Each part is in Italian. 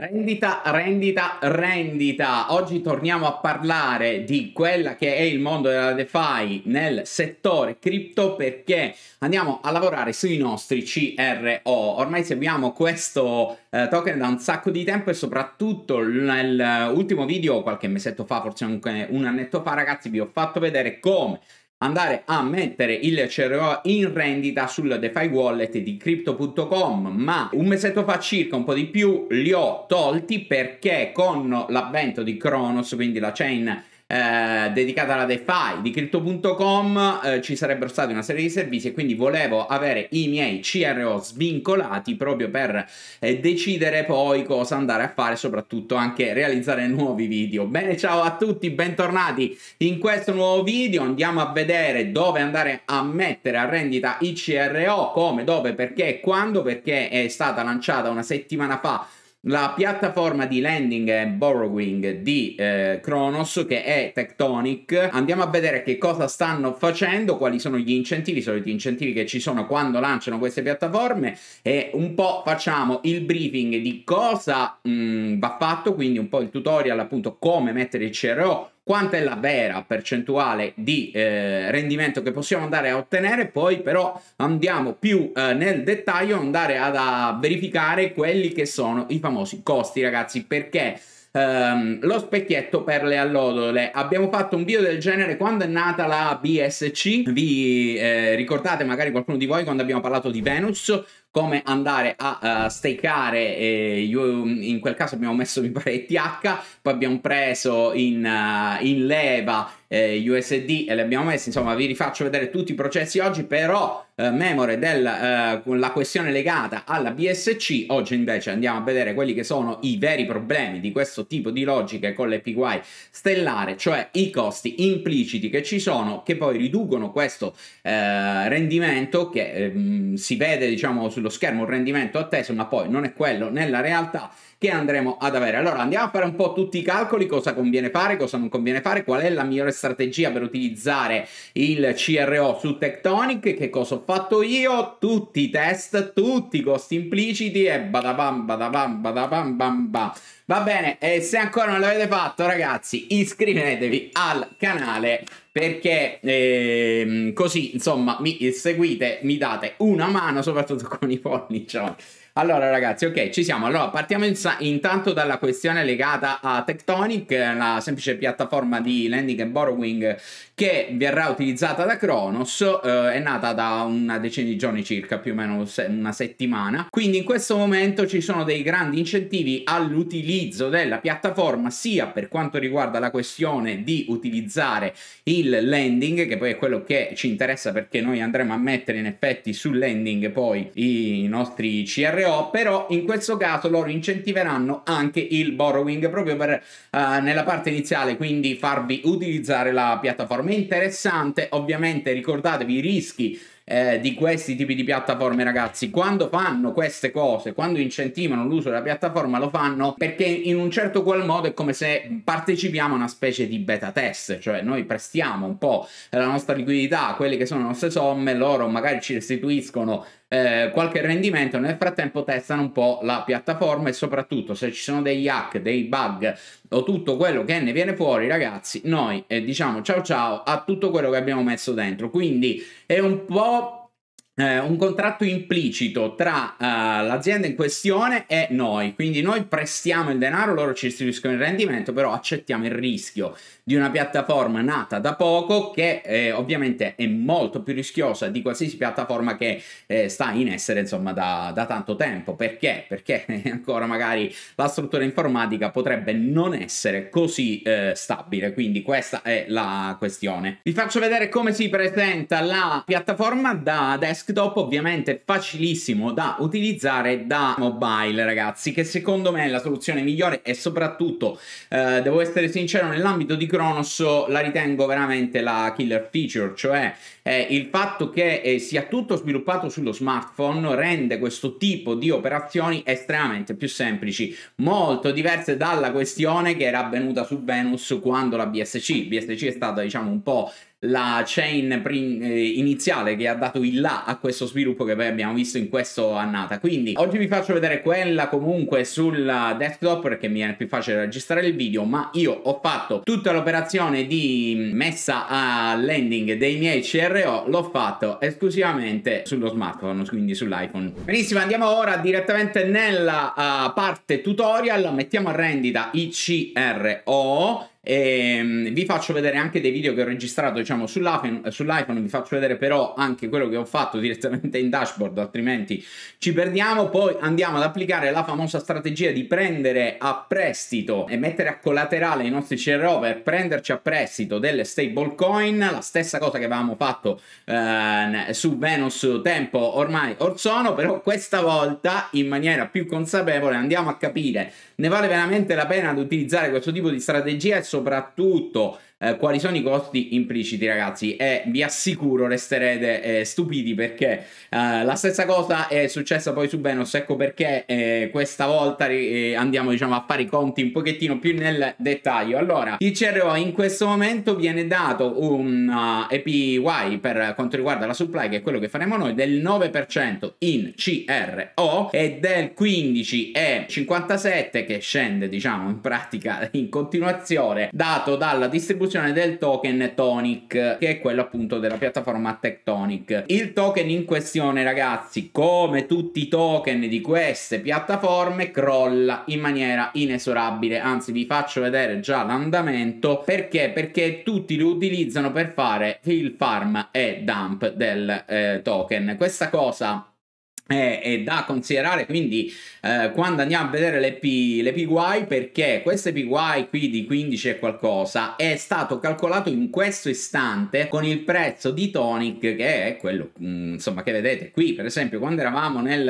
Rendita, rendita, rendita. Oggi torniamo a parlare di quella che è il mondo della DeFi nel settore cripto perché andiamo a lavorare sui nostri CRO. Ormai seguiamo questo eh, token da un sacco di tempo e soprattutto nell'ultimo video qualche mesetto fa, forse anche un annetto fa, ragazzi, vi ho fatto vedere come andare a mettere il CRO in rendita sul DeFi wallet di crypto.com ma un mesetto fa circa un po' di più li ho tolti perché con l'avvento di Kronos quindi la chain eh, dedicata alla DeFi di Crypto.com eh, ci sarebbero stati una serie di servizi e quindi volevo avere i miei CRO svincolati proprio per eh, decidere poi cosa andare a fare, soprattutto anche realizzare nuovi video. Bene, ciao a tutti, bentornati in questo nuovo video. Andiamo a vedere dove andare a mettere a rendita i CRO, come, dove, perché, quando, perché è stata lanciata una settimana fa la piattaforma di lending e borrowing di eh, Kronos che è Tectonic. Andiamo a vedere che cosa stanno facendo, quali sono gli incentivi, i soliti incentivi che ci sono quando lanciano queste piattaforme e un po' facciamo il briefing di cosa mh, mm, va fatto, quindi un po' il tutorial appunto come mettere il CRO quanta è la vera percentuale di eh, rendimento che possiamo andare a ottenere, poi però andiamo più eh, nel dettaglio, andare ad, a verificare quelli che sono i famosi costi ragazzi, perché... Um, lo specchietto per le allodole. Abbiamo fatto un video del genere quando è nata la BSC. Vi eh, ricordate magari qualcuno di voi quando abbiamo parlato di Venus? come andare a uh, stakeare, eh, io, mm, in quel caso abbiamo messo mi pare TH, poi abbiamo preso in, uh, in leva eh, USD e le abbiamo messe, insomma vi rifaccio vedere tutti i processi oggi, però eh, memore della eh, questione legata alla BSC, oggi invece andiamo a vedere quelli che sono i veri problemi di questo tipo di logiche con l'APY stellare, cioè i costi impliciti che ci sono che poi riducono questo eh, rendimento che ehm, si vede diciamo su sullo schermo un rendimento atteso, ma poi non è quello nella realtà che andremo ad avere. Allora andiamo a fare un po' tutti i calcoli, cosa conviene fare, cosa non conviene fare, qual è la migliore strategia per utilizzare il CRO su Tectonic, che cosa ho fatto io, tutti i test, tutti i costi impliciti e badabam badabam badabam bam bam. Va bene, e se ancora non l'avete fatto ragazzi iscrivetevi al canale perché ehm, così insomma mi seguite, mi date una mano soprattutto con i pollici. Allora ragazzi, ok, ci siamo. Allora, partiamo in intanto dalla questione legata a Tectonic, la semplice piattaforma di lending and borrowing che verrà utilizzata da Kronos, eh, è nata da una decina di giorni circa, più o meno se una settimana, quindi in questo momento ci sono dei grandi incentivi all'utilizzo della piattaforma sia per quanto riguarda la questione di utilizzare il landing, che poi è quello che ci interessa perché noi andremo a mettere in effetti sul landing poi i nostri CRO, però in questo caso loro incentiveranno anche il borrowing proprio per eh, nella parte iniziale, quindi farvi utilizzare la piattaforma secondo interessante. Ovviamente ricordatevi i rischi eh, di questi tipi di piattaforme, ragazzi. Quando fanno queste cose, quando incentivano l'uso della piattaforma, lo fanno perché in un certo qual modo è come se partecipiamo a una specie di beta test, cioè noi prestiamo un po' la nostra liquidità, quelle che sono le nostre somme, loro magari ci restituiscono eh, qualche rendimento, nel frattempo testano un po' la piattaforma e soprattutto se ci sono degli hack, dei bug o tutto quello che ne viene fuori, ragazzi, noi eh, diciamo ciao ciao a tutto quello che abbiamo messo dentro. Quindi è un po' eh, un contratto implicito tra uh, l'azienda in questione e noi. Quindi noi prestiamo il denaro, loro ci restituiscono il rendimento, però accettiamo il rischio di una piattaforma nata da poco che eh, ovviamente è molto più rischiosa di qualsiasi piattaforma che eh, sta in essere insomma da, da tanto tempo. Perché? Perché eh, ancora magari la struttura informatica potrebbe non essere così eh, stabile. Quindi questa è la questione. Vi faccio vedere come si presenta la piattaforma da desk desktop ovviamente facilissimo da utilizzare da mobile ragazzi che secondo me è la soluzione migliore e soprattutto eh, devo essere sincero nell'ambito di Kronos la ritengo veramente la killer feature cioè eh, il fatto che eh, sia tutto sviluppato sullo smartphone rende questo tipo di operazioni estremamente più semplici molto diverse dalla questione che era avvenuta su Venus quando la BSC BSC è stata diciamo un po' la chain eh, iniziale che ha dato il là a questo sviluppo che poi abbiamo visto in questa annata. Quindi oggi vi faccio vedere quella comunque sul desktop perché mi viene più facile registrare il video, ma io ho fatto tutta l'operazione di messa a landing dei miei CRO, l'ho fatto esclusivamente sullo smartphone, quindi sull'iPhone. Benissimo, andiamo ora direttamente nella uh, parte tutorial, mettiamo a rendita i CRO e ehm, vi faccio vedere anche dei video che ho registrato diciamo, sull'iPhone, sull'iPhone, vi faccio vedere però anche quello che ho fatto direttamente in dashboard, altrimenti ci perdiamo. Poi andiamo ad applicare la famosa strategia di prendere a prestito e mettere a collaterale i nostri CRO per prenderci a prestito delle stablecoin, la stessa cosa che avevamo fatto eh, su Venus tempo ormai or sono, però questa volta in maniera più consapevole andiamo a capire ne vale veramente la pena ad utilizzare questo tipo di strategia soprattutto eh, quali sono i costi impliciti ragazzi e vi assicuro resterete eh, stupiti perché eh, la stessa cosa è successa poi su Venus ecco perché eh, questa volta eh, andiamo diciamo a fare i conti un pochettino più nel dettaglio allora il CRO in questo momento viene dato un uh, EPY per quanto riguarda la supply che è quello che faremo noi del 9% in CRO e del 15,57 che scende diciamo in pratica in continuazione dato dalla distribuzione distribuzione del token Tonic, che è quello appunto della piattaforma Tectonic. Il token in questione, ragazzi, come tutti i token di queste piattaforme, crolla in maniera inesorabile. Anzi, vi faccio vedere già l'andamento. Perché? Perché tutti lo utilizzano per fare il farm e dump del eh, token. Questa cosa è, è, da considerare quindi eh, quando andiamo a vedere le, P, le perché questo EPY qui di 15 e qualcosa è stato calcolato in questo istante con il prezzo di Tonic che è quello mh, mm, insomma che vedete qui per esempio quando eravamo nel,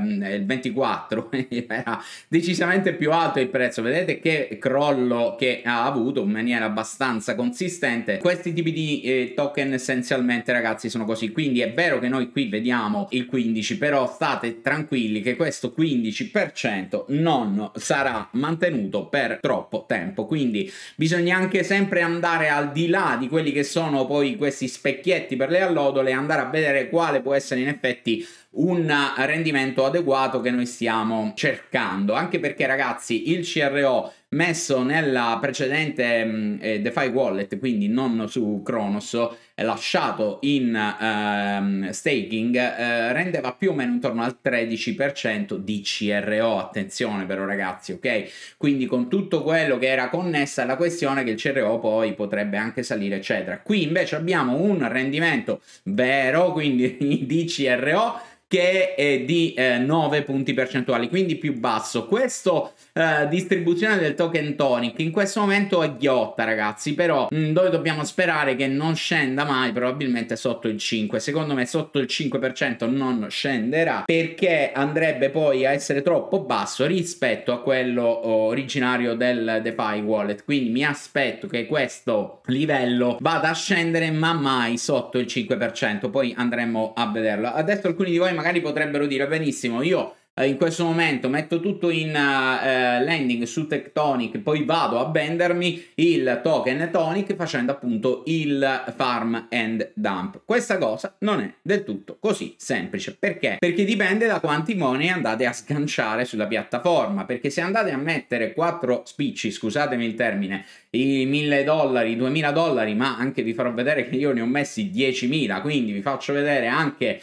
mm, nel 24 era decisamente più alto il prezzo vedete che crollo che ha avuto in maniera abbastanza consistente questi tipi di eh, token essenzialmente ragazzi sono così quindi è vero che noi qui vediamo il 15 però però state tranquilli che questo 15% non sarà mantenuto per troppo tempo, quindi bisogna anche sempre andare al di là di quelli che sono poi questi specchietti per le allodole e andare a vedere quale può essere in effetti un rendimento adeguato che noi stiamo cercando anche perché ragazzi il CRO messo nella precedente mh, mm, eh, DeFi wallet quindi non su Kronos eh, lasciato in ehm, staking eh, rendeva più o meno intorno al 13% di CRO attenzione però ragazzi ok quindi con tutto quello che era connessa alla questione che il CRO poi potrebbe anche salire eccetera qui invece abbiamo un rendimento vero quindi di CRO che è di eh, 9 punti percentuali, quindi più basso. Questo eh, distribuzione del token tonic in questo momento è ghiotta ragazzi però mh, mm, noi dobbiamo sperare che non scenda mai probabilmente sotto il 5 secondo me sotto il 5% non scenderà perché andrebbe poi a essere troppo basso rispetto a quello originario del DeFi wallet quindi mi aspetto che questo livello vada a scendere ma mai sotto il 5% poi andremo a vederlo adesso alcuni di voi magari potrebbero dire benissimo io eh, in questo momento metto tutto in uh, landing su Tectonic, poi vado a vendermi il token Tonic facendo appunto il farm and dump. Questa cosa non è del tutto così semplice. Perché? Perché dipende da quanti money andate a sganciare sulla piattaforma, perché se andate a mettere 4 spicci, scusatemi il termine, i 1000 dollari, i 2000 dollari, ma anche vi farò vedere che io ne ho messi 10.000, quindi vi faccio vedere anche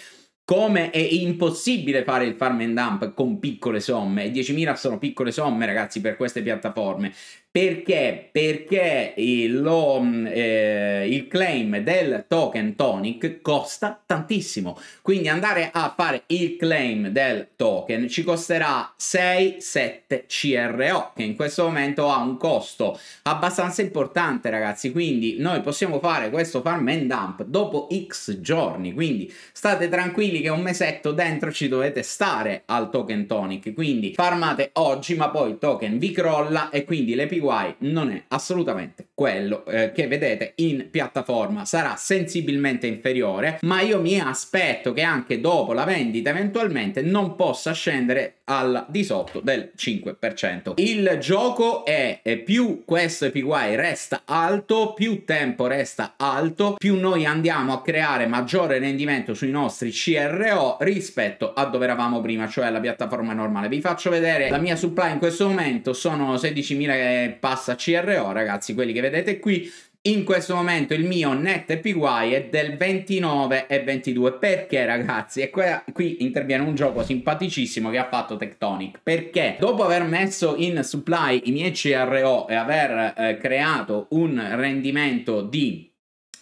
come è impossibile fare il farm and dump con piccole somme, 10.000 sono piccole somme ragazzi per queste piattaforme, perché? Perché il, lo, mm, eh, il, claim del token tonic costa tantissimo. Quindi andare a fare il claim del token ci costerà 6-7 CRO, che in questo momento ha un costo abbastanza importante, ragazzi. Quindi noi possiamo fare questo farm and dump dopo X giorni. Quindi state tranquilli che un mesetto dentro ci dovete stare al token tonic. Quindi farmate oggi, ma poi il token vi crolla e quindi le guai, non è assolutamente quello eh, che vedete in piattaforma sarà sensibilmente inferiore ma io mi aspetto che anche dopo la vendita eventualmente non possa scendere al di sotto del 5% il gioco è più questo APY resta alto più tempo resta alto più noi andiamo a creare maggiore rendimento sui nostri CRO rispetto a dove eravamo prima cioè la piattaforma normale vi faccio vedere la mia supply in questo momento sono 16.000 e passa CRO ragazzi quelli che vedete qui, in questo momento il mio net PY è del 29 e 22 perché ragazzi e qua, qui interviene un gioco simpaticissimo che ha fatto Tectonic perché dopo aver messo in supply i miei CRO e aver eh, creato un rendimento di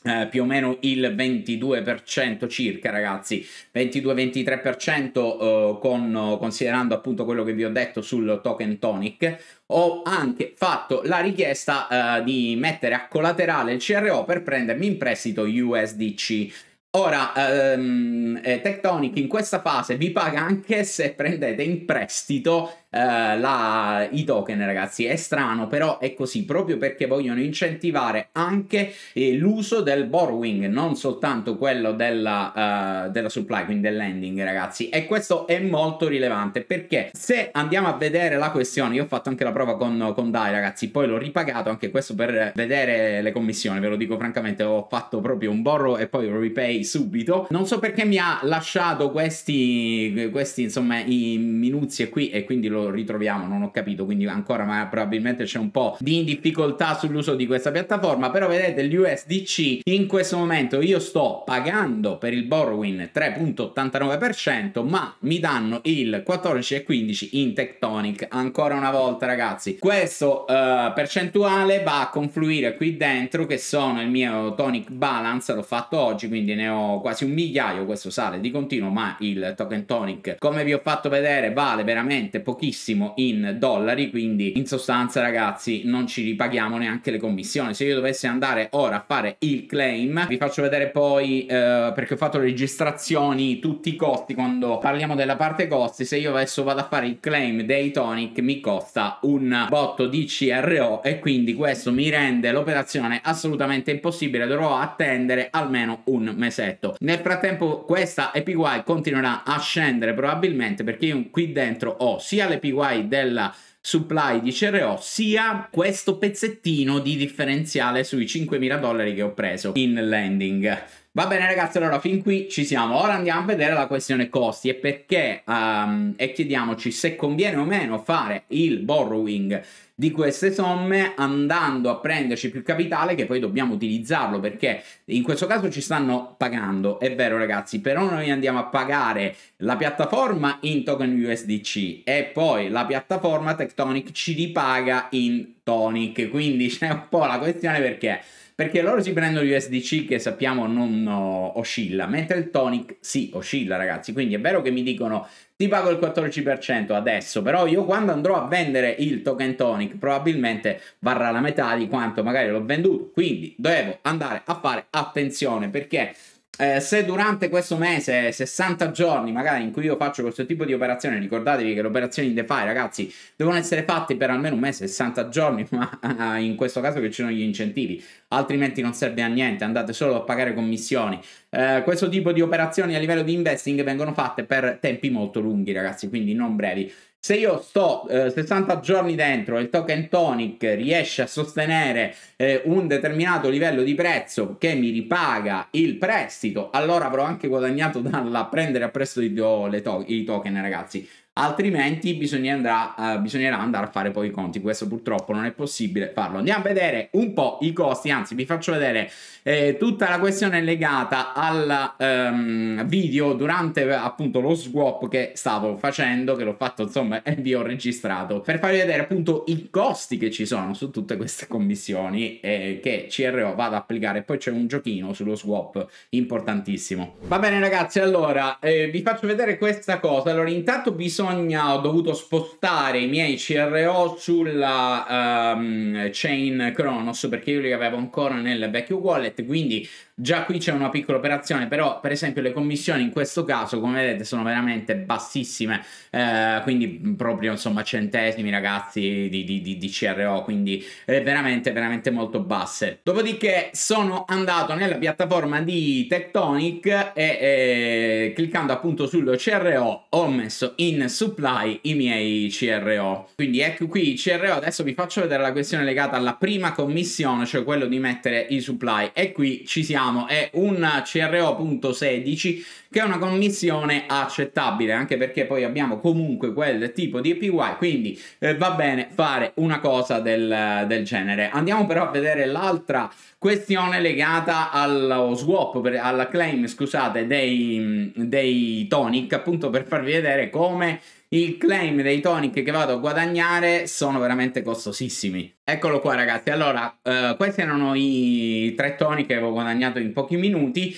eh, più o meno il 22% circa ragazzi 22-23% eh, con, considerando appunto quello che vi ho detto sul token tonic ho anche fatto la richiesta eh, di mettere a collaterale il CRO per prendermi in prestito USDC Ora, ehm, eh, Tectonic in questa fase vi paga anche se prendete in prestito eh, la, i token, ragazzi. È strano, però è così, proprio perché vogliono incentivare anche eh, l'uso del borrowing, non soltanto quello della, eh, della supply, quindi del lending, ragazzi. E questo è molto rilevante perché se andiamo a vedere la questione, io ho fatto anche la prova con, con Dai, ragazzi, poi l'ho ripagato anche questo per vedere le commissioni, ve lo dico francamente, ho fatto proprio un borrow e poi repay subito. Non so perché mi ha lasciato questi, questi insomma, i minuzie qui e quindi lo ritroviamo, non ho capito, quindi ancora ma probabilmente c'è un po' di difficoltà sull'uso di questa piattaforma, però vedete l'USDC in questo momento io sto pagando per il borrowing 3.89%, ma mi danno il 14,15 in Tectonic ancora una volta ragazzi. Questo eh, percentuale va a confluire qui dentro che sono il mio tonic balance, l'ho fatto oggi, quindi ne ho quasi un migliaio, questo sale di continuo, ma il token tonic, come vi ho fatto vedere, vale veramente pochissimo pochissimo in dollari, quindi in sostanza ragazzi non ci ripaghiamo neanche le commissioni. Se io dovessi andare ora a fare il claim, vi faccio vedere poi eh, perché ho fatto le registrazioni, tutti i costi, quando parliamo della parte costi, se io adesso vado a fare il claim dei tonic mi costa un botto di CRO e quindi questo mi rende l'operazione assolutamente impossibile, dovrò attendere almeno un mesetto. Nel frattempo questa EPY continuerà a scendere probabilmente perché io qui dentro ho sia le PY della supply di CRO sia questo pezzettino di differenziale sui 5.000 dollari che ho preso in lending. Va bene ragazzi, allora fin qui ci siamo. Ora andiamo a vedere la questione costi e perché um, e chiediamoci se conviene o meno fare il borrowing di queste somme andando a prenderci più capitale che poi dobbiamo utilizzarlo perché in questo caso ci stanno pagando, è vero ragazzi, però noi andiamo a pagare la piattaforma in token USDC e poi la piattaforma Tectonic ci ripaga in Tonic, quindi c'è un po' la questione perché perché loro si prendono l'USDC che sappiamo non oscilla, mentre il Tonic sì, oscilla ragazzi, quindi è vero che mi dicono ti pago il 14% adesso, però io quando andrò a vendere il token Tonic probabilmente varrà la metà di quanto magari l'ho venduto, quindi devo andare a fare attenzione perché eh, se durante questo mese, 60 giorni magari in cui io faccio questo tipo di operazione, ricordatevi che le operazioni in DeFi ragazzi devono essere fatte per almeno un mese, 60 giorni, ma ah, in questo caso che ci sono gli incentivi, altrimenti non serve a niente, andate solo a pagare commissioni. Eh, questo tipo di operazioni a livello di investing vengono fatte per tempi molto lunghi ragazzi, quindi non brevi. Se io sto eh, 60 giorni dentro e il token tonic riesce a sostenere eh, un determinato livello di prezzo che mi ripaga il prestito, allora avrò anche guadagnato dalla prendere a prestito to- i token, ragazzi altrimenti andrà, uh, eh, bisognerà andare a fare poi i conti. Questo purtroppo non è possibile farlo. Andiamo a vedere un po' i costi, anzi vi faccio vedere eh, tutta la questione legata al um, video durante appunto lo swap che stavo facendo, che l'ho fatto insomma e vi ho registrato, per farvi vedere appunto i costi che ci sono su tutte queste commissioni eh, che CRO vado ad applicare. Poi c'è un giochino sullo swap importantissimo. Va bene ragazzi, allora eh, vi faccio vedere questa cosa. Allora intanto bisogna bisogna, ho dovuto spostare i miei CRO sulla um, chain Kronos perché io li avevo ancora nel vecchio wallet, quindi già qui c'è una piccola operazione, però per esempio le commissioni in questo caso come vedete sono veramente bassissime, eh, quindi proprio insomma centesimi ragazzi di, di, di, di CRO, quindi eh, veramente veramente molto basse. Dopodiché sono andato nella piattaforma di Tectonic e eh, cliccando appunto sul CRO ho messo in supply i miei CRO. Quindi ecco qui i CRO, adesso vi faccio vedere la questione legata alla prima commissione, cioè quello di mettere i supply e qui ci siamo, è un CRO.16 che è una commissione accettabile, anche perché poi abbiamo comunque quel tipo di APY, quindi eh, va bene fare una cosa del, del, genere. Andiamo però a vedere l'altra questione legata allo swap, per, alla claim, scusate, dei, dei tonic, appunto per farvi vedere come il claim dei tonic che vado a guadagnare sono veramente costosissimi. Eccolo qua ragazzi, allora eh, questi erano i tre toni che avevo guadagnato in pochi minuti, eh,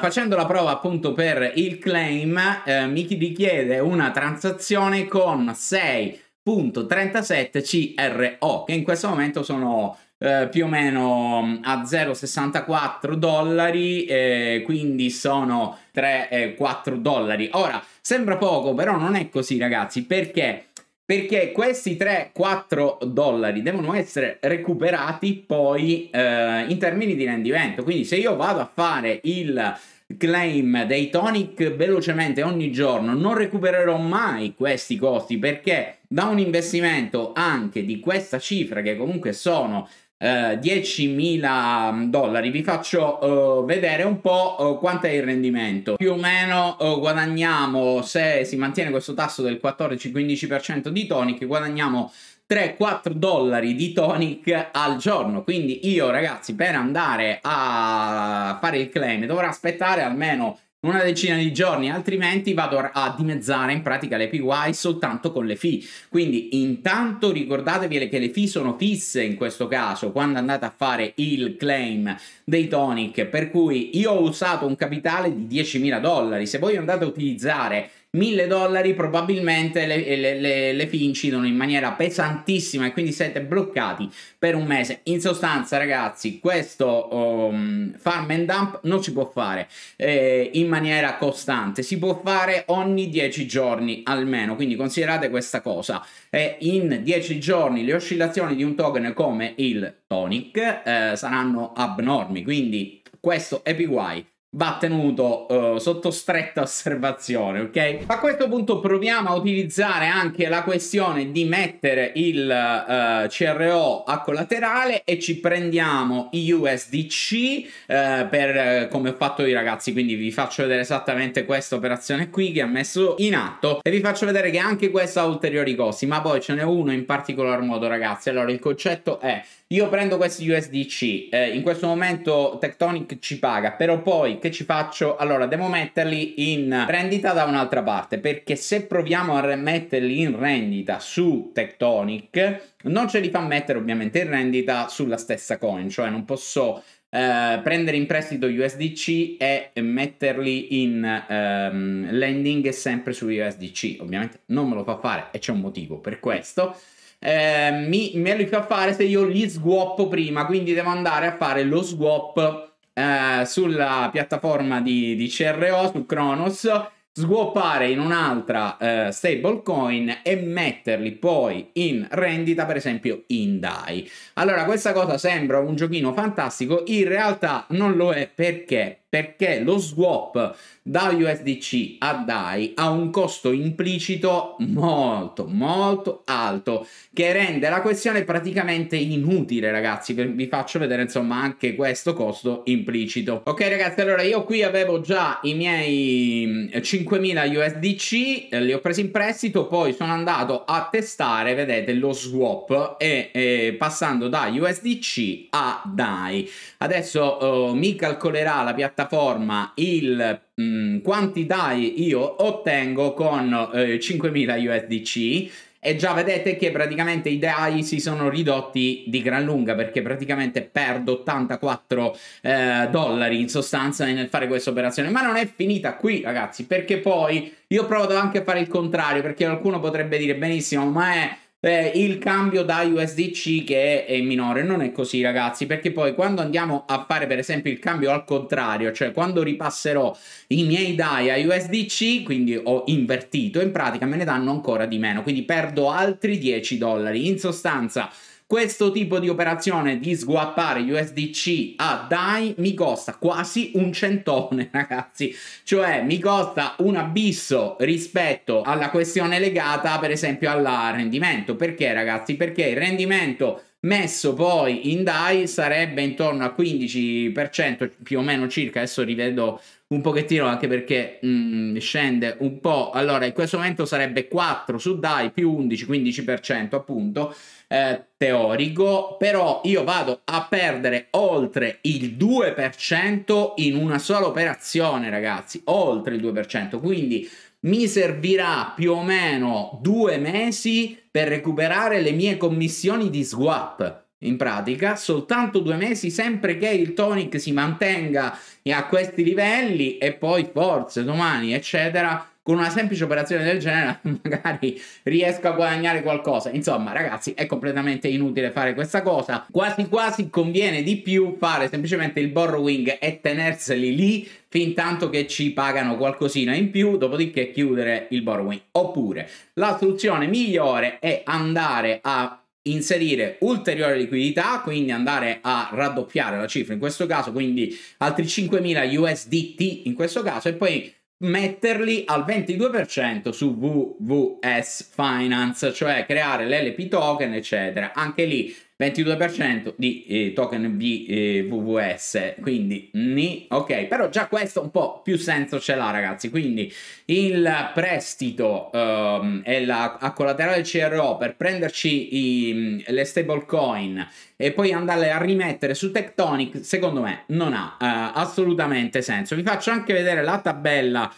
facendo la prova appunto per il claim eh, mi richiede una transazione con 6.37 CRO che in questo momento sono eh, più o meno mm, a 0,64 dollari, eh, quindi sono 3-4 eh, dollari. Ora, sembra poco, però non è così ragazzi, perché... Perché questi 3-4 dollari devono essere recuperati poi eh, in termini di rendimento. Quindi se io vado a fare il claim dei tonic velocemente ogni giorno non recupererò mai questi costi perché da un investimento anche di questa cifra che comunque sono eh, 10.000 dollari vi faccio eh, vedere un po' eh, quanto è il rendimento più o meno eh, guadagniamo se si mantiene questo tasso del 14-15% di tonic guadagniamo 3-4 dollari di tonic al giorno quindi io ragazzi per andare a fare il claim dovrò aspettare almeno una decina di giorni, altrimenti vado a dimezzare in pratica le PY soltanto con le FI. Quindi intanto ricordatevi che le FI sono fisse in questo caso quando andate a fare il claim dei tonic, per cui io ho usato un capitale di 10.000 dollari, se voi andate a utilizzare 1000 dollari probabilmente le, le, le, le, fincidono in maniera pesantissima e quindi siete bloccati per un mese. In sostanza, ragazzi, questo um, farm and dump non si può fare eh, in maniera costante, si può fare ogni 10 giorni almeno. Quindi considerate questa cosa: eh, in 10 giorni le oscillazioni di un token come il Tonic eh, saranno abnormi. Quindi, questo è PY va tenuto uh, sotto stretta osservazione, ok? A questo punto proviamo a utilizzare anche la questione di mettere il uh, eh, CRO a collaterale e ci prendiamo i USDC uh, eh, per come ho fatto io ragazzi, quindi vi faccio vedere esattamente questa operazione qui che ha messo in atto e vi faccio vedere che anche questa ha ulteriori costi, ma poi ce n'è uno in particolar modo ragazzi. Allora, il concetto è io prendo questi USDC, eh, in questo momento Tectonic ci paga, però poi che ci faccio? Allora, devo metterli in rendita da un'altra parte, perché se proviamo a metterli in rendita su Tectonic, non ce li fa mettere ovviamente in rendita sulla stessa coin, cioè non posso eh, prendere in prestito USDC e metterli in ehm, lending sempre su USDC. Ovviamente non me lo fa fare e c'è un motivo per questo. Eh, mi, me li fa fare se io li swap prima, quindi devo andare a fare lo swap eh, sulla piattaforma di, di CRO, su Kronos, swappare in un'altra eh, stablecoin e metterli poi in rendita, per esempio in DAI. Allora, questa cosa sembra un giochino fantastico, in realtà non lo è perché perché lo swap da USDC a DAI ha un costo implicito molto molto alto che rende la questione praticamente inutile ragazzi vi faccio vedere insomma anche questo costo implicito ok ragazzi allora io qui avevo già i miei 5000 USDC eh, li ho presi in prestito poi sono andato a testare vedete lo swap e, e passando da USDC a DAI adesso eh, mi calcolerà la piattaforma piattaforma il mh, mm, quanti DAI io ottengo con eh, 5000 USDC e già vedete che praticamente i DAI si sono ridotti di gran lunga perché praticamente perdo 84 eh, dollari in sostanza nel fare questa operazione ma non è finita qui ragazzi perché poi io provo anche a fare il contrario perché qualcuno potrebbe dire benissimo ma è eh, il cambio da USDC che è minore. Non è così, ragazzi, perché poi quando andiamo a fare, per esempio, il cambio al contrario, cioè quando ripasserò i miei DAI a USDC, quindi ho invertito, in pratica me ne danno ancora di meno, quindi perdo altri 10 dollari. In sostanza questo tipo di operazione di sguappare USDC a DAI mi costa quasi un centone, ragazzi. Cioè, mi costa un abisso rispetto alla questione legata, per esempio, al rendimento. Perché, ragazzi? Perché il rendimento messo poi in DAI sarebbe intorno al 15% più o meno circa, adesso rivedo un pochettino anche perché mm, scende un po', allora in questo momento sarebbe 4 su DAI più 11, 15% appunto, eh, teorico, però io vado a perdere oltre il 2% in una sola operazione, ragazzi, oltre il 2%, quindi mi servirà più o meno due mesi per recuperare le mie commissioni di swap. In pratica, soltanto due mesi, sempre che il tonic si mantenga a questi livelli e poi forse domani, eccetera, con una semplice operazione del genere magari riesco a guadagnare qualcosa. Insomma, ragazzi, è completamente inutile fare questa cosa. Quasi quasi conviene di più fare semplicemente il borrowing e tenerseli lì fin tanto che ci pagano qualcosina in più, dopodiché chiudere il borrowing. Oppure la soluzione migliore è andare a inserire ulteriore liquidità, quindi andare a raddoppiare la cifra in questo caso, quindi altri 5.000 USDT in questo caso e poi metterli al 22% su WWS Finance, cioè creare l'LP token, eccetera. Anche lì 22% di eh, token di eh, VVS, quindi nì, ok, però già questo un po' più senso ce l'ha ragazzi, quindi il prestito um, e la, a collaterale CRO per prenderci i, mm, le stablecoin e poi andarle a rimettere su Tectonic, secondo me non ha uh, assolutamente senso. Vi faccio anche vedere la tabella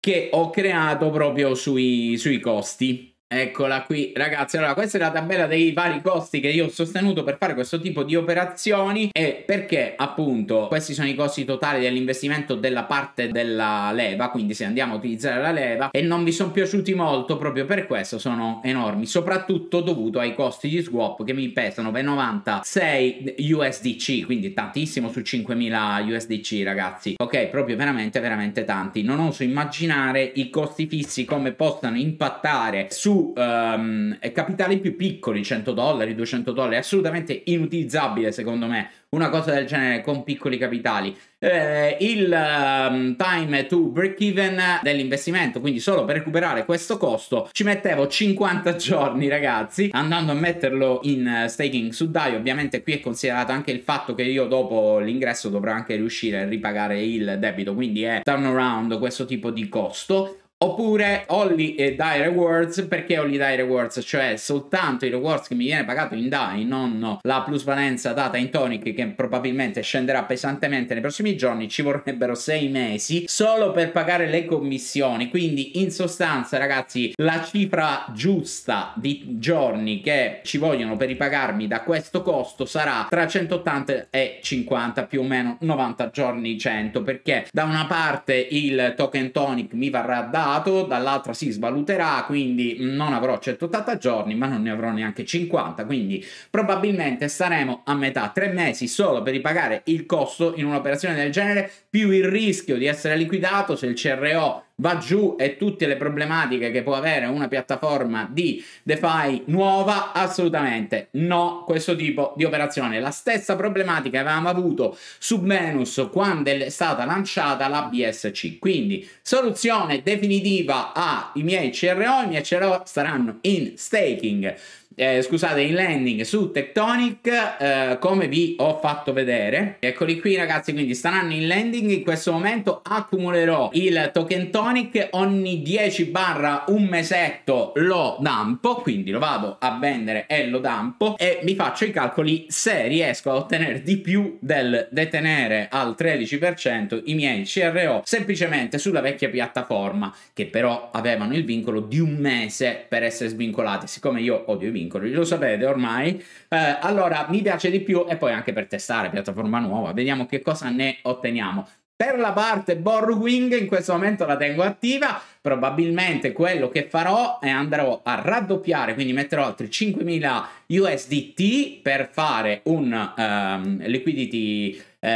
che ho creato proprio sui, sui costi. Eccola qui, ragazzi. Allora, questa è la tabella dei vari costi che io ho sostenuto per fare questo tipo di operazioni e perché appunto questi sono i costi totali dell'investimento della parte della leva, quindi se andiamo a utilizzare la leva e non vi sono piaciuti molto proprio per questo, sono enormi, soprattutto dovuto ai costi di swap che mi pesano per 96 USDC, quindi tantissimo su 5000 USDC, ragazzi. Ok, proprio veramente veramente tanti. Non oso immaginare i costi fissi come possano impattare su um, ehm, capitali più piccoli, 100 dollari, 200 dollari, assolutamente inutilizzabile secondo me una cosa del genere con piccoli capitali. Eh, il um, time to break even dell'investimento, quindi solo per recuperare questo costo, ci mettevo 50 giorni ragazzi, andando a metterlo in eh, staking su DAI, ovviamente qui è considerato anche il fatto che io dopo l'ingresso dovrò anche riuscire a ripagare il debito, quindi è turnaround questo tipo di costo. Oppure Holly e Dai Rewards, perché Holly Dai Rewards? Cioè soltanto i rewards che mi viene pagato in Dai, non la plusvalenza data in Tonic che probabilmente scenderà pesantemente nei prossimi giorni, ci vorrebbero sei mesi solo per pagare le commissioni, quindi in sostanza ragazzi la cifra giusta di giorni che ci vogliono per ripagarmi da questo costo sarà tra 180 e 50 più o meno 90 giorni 100 perché da una parte il token Tonic mi varrà da svalutato, dall'altra si svaluterà, quindi non avrò 180 giorni, ma non ne avrò neanche 50, quindi probabilmente saremo a metà tre mesi solo per ripagare il costo in un'operazione del genere, più il rischio di essere liquidato se il CRO va giù e tutte le problematiche che può avere una piattaforma di DeFi nuova? Assolutamente no, questo tipo di operazione. La stessa problematica avevamo avuto su Venus quando è stata lanciata la BSC. Quindi soluzione definitiva ai miei CRO, i miei CRO saranno in staking eh, scusate, in landing su Tectonic, eh, come vi ho fatto vedere. Eccoli qui ragazzi, quindi staranno in landing, in questo momento accumulerò il token tonic, ogni 10 barra un mesetto lo dampo, quindi lo vado a vendere e lo dampo e mi faccio i calcoli se riesco a ottenere di più del detenere al 13% i miei CRO semplicemente sulla vecchia piattaforma, che però avevano il vincolo di un mese per essere svincolati, siccome io odio i vincoli vincoli, lo sapete ormai. Eh, allora, mi piace di più e poi anche per testare piattaforma nuova, vediamo che cosa ne otteniamo. Per la parte Borrowing in questo momento la tengo attiva, probabilmente quello che farò è andrò a raddoppiare, quindi metterò altri 5.000 USDT per fare un um, liquidity, uh,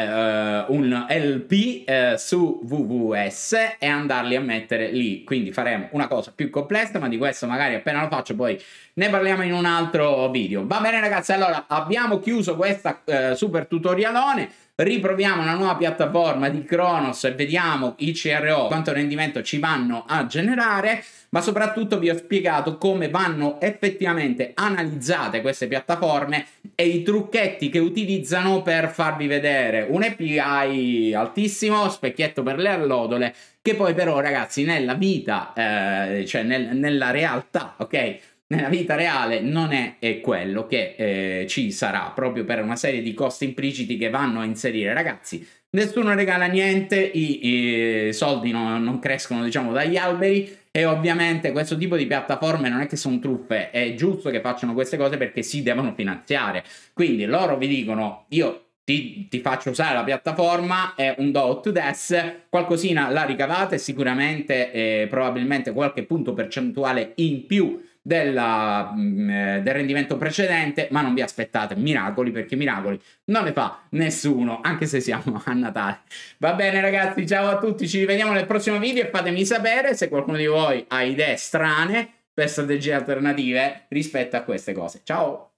un LP uh, eh, su WWS e andarli a mettere lì. Quindi faremo una cosa più complessa, ma di questo magari appena lo faccio poi ne parliamo in un altro video. Va bene ragazzi, allora abbiamo chiuso questa uh, super tutorialone riproviamo una nuova piattaforma di Kronos e vediamo i CRO quanto rendimento ci vanno a generare ma soprattutto vi ho spiegato come vanno effettivamente analizzate queste piattaforme e i trucchetti che utilizzano per farvi vedere un API altissimo, specchietto per le allodole, che poi però ragazzi nella vita, eh, cioè nel, nella realtà, ok? nella vita reale non è, è quello che eh, ci sarà proprio per una serie di costi impliciti che vanno a inserire ragazzi nessuno regala niente i, i soldi no, non crescono diciamo dagli alberi e ovviamente questo tipo di piattaforme non è che sono truffe è giusto che facciano queste cose perché si devono finanziare quindi loro vi dicono io ti, ti, faccio usare la piattaforma, è un do to des, qualcosina la ricavate, sicuramente eh, probabilmente qualche punto percentuale in più della, mh, mm, eh, del rendimento precedente, ma non vi aspettate miracoli perché miracoli non ne fa nessuno, anche se siamo a Natale. Va bene ragazzi, ciao a tutti, ci rivediamo nel prossimo video e fatemi sapere se qualcuno di voi ha idee strane per strategie alternative rispetto a queste cose. Ciao!